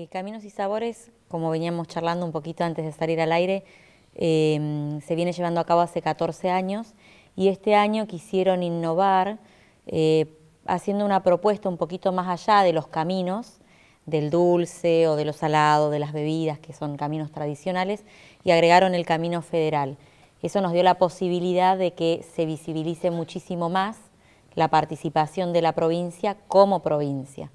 Eh, caminos y Sabores, como veníamos charlando un poquito antes de salir al aire, em, se viene llevando a cabo hace 14 años y este año quisieron innovar eh, haciendo una propuesta un poquito más allá de los caminos, del dulce o de lo salado, de las bebidas, que son caminos tradicionales, y agregaron el camino federal. Eso nos dio la posibilidad de que se visibilice muchísimo más la participación de la provincia como provincia.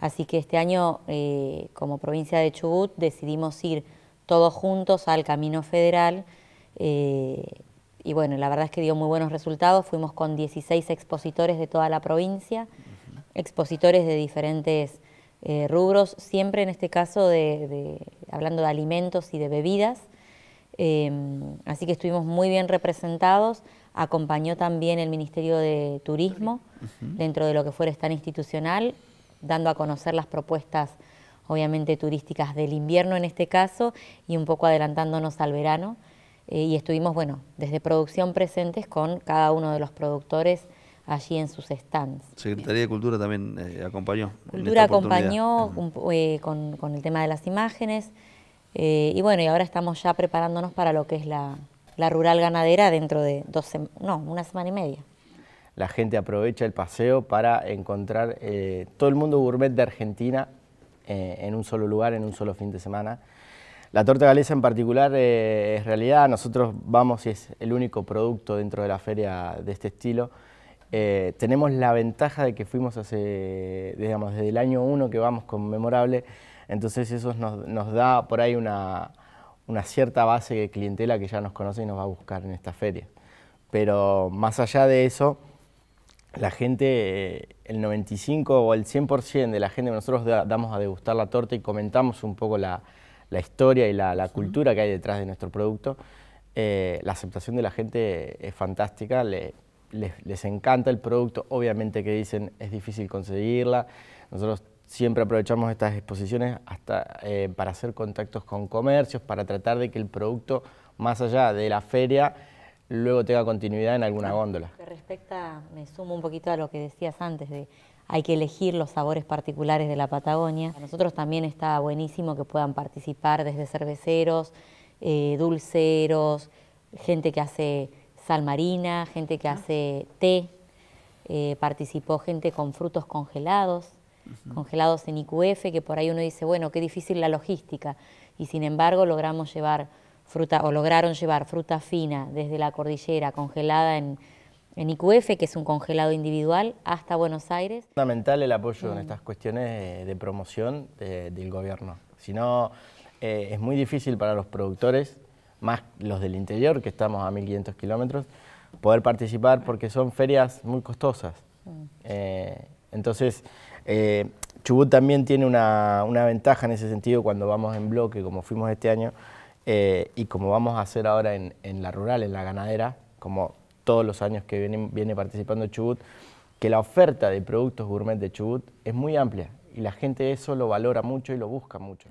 Así que este año, eh, como provincia de Chubut, decidimos ir todos juntos al Camino Federal. Eh, y bueno, la verdad es que dio muy buenos resultados. Fuimos con 16 expositores de toda la provincia, expositores de diferentes eh, rubros, siempre en este caso de, hablando de alimentos y de bebidas. Em, así que estuvimos muy bien representados acompañó también el Ministerio de Turismo dentro de lo que fuera esta institucional dando a conocer las propuestas, obviamente turísticas del invierno en este caso, y un poco adelantándonos al verano. Eh, y estuvimos, bueno, desde producción presentes con cada uno de los productores allí en sus stands. Secretaría de Cultura también eh, acompañó. Cultura acompañó eh, con, con, el tema de las imágenes y bueno, y ahora estamos ya preparándonos para lo que es la, la rural ganadera dentro de dos no, una semana y media la gente aprovecha el paseo para encontrar eh, todo el mundo gourmet de Argentina eh, en un solo lugar, en un solo fin de semana. La torta galesa en particular eh, es realidad, nosotros vamos y es el único producto dentro de la feria de este estilo. tenemos la ventaja de que fuimos hace, digamos, desde el año 1 que vamos con Memorable, entonces eso nos, da por ahí una, una cierta base de clientela que ya nos conoce y nos va a buscar en esta feria. Pero más allá de eso, la gente, el 95 o el 100% de la gente que nosotros damos a degustar la torta y comentamos un poco la, historia y la, cultura que hay detrás de nuestro producto, eh, la aceptación de la gente es fantástica, les, encanta el producto, obviamente que dicen es difícil conseguirla, nosotros siempre aprovechamos estas exposiciones hasta eh, para hacer contactos con comercios, para tratar de que el producto, más allá de la feria, luego tenga continuidad en alguna góndola. Que respecta, me sumo un poquito a lo que decías antes, de hay que elegir los sabores particulares de la Patagonia. A nosotros también está buenísimo que puedan participar desde cerveceros, eh, dulceros, gente que hace sal marina, gente que ah. hace té, eh, participó gente con frutos congelados, congelados en IQF, que por ahí uno dice, bueno, qué difícil la logística, y sin embargo logramos llevar o lograron llevar fruta fina desde la cordillera congelada en, en IQF, que es un congelado individual, hasta Buenos Aires. Fundamental el apoyo en estas cuestiones de promoción del gobierno. Si no, eh, es muy difícil para los productores, más los del interior, que estamos a 1.500 kilómetros, poder participar porque son ferias muy costosas. Mm. Eh, entonces, eh, Chubut también tiene una ventaja en ese sentido cuando vamos en bloque, como fuimos este año, eh, y como vamos a hacer ahora en, la rural, en la ganadera, como todos los años que viene, viene participando Chubut, que la oferta de productos gourmet de Chubut es muy amplia y la gente eso lo valora mucho y lo busca mucho.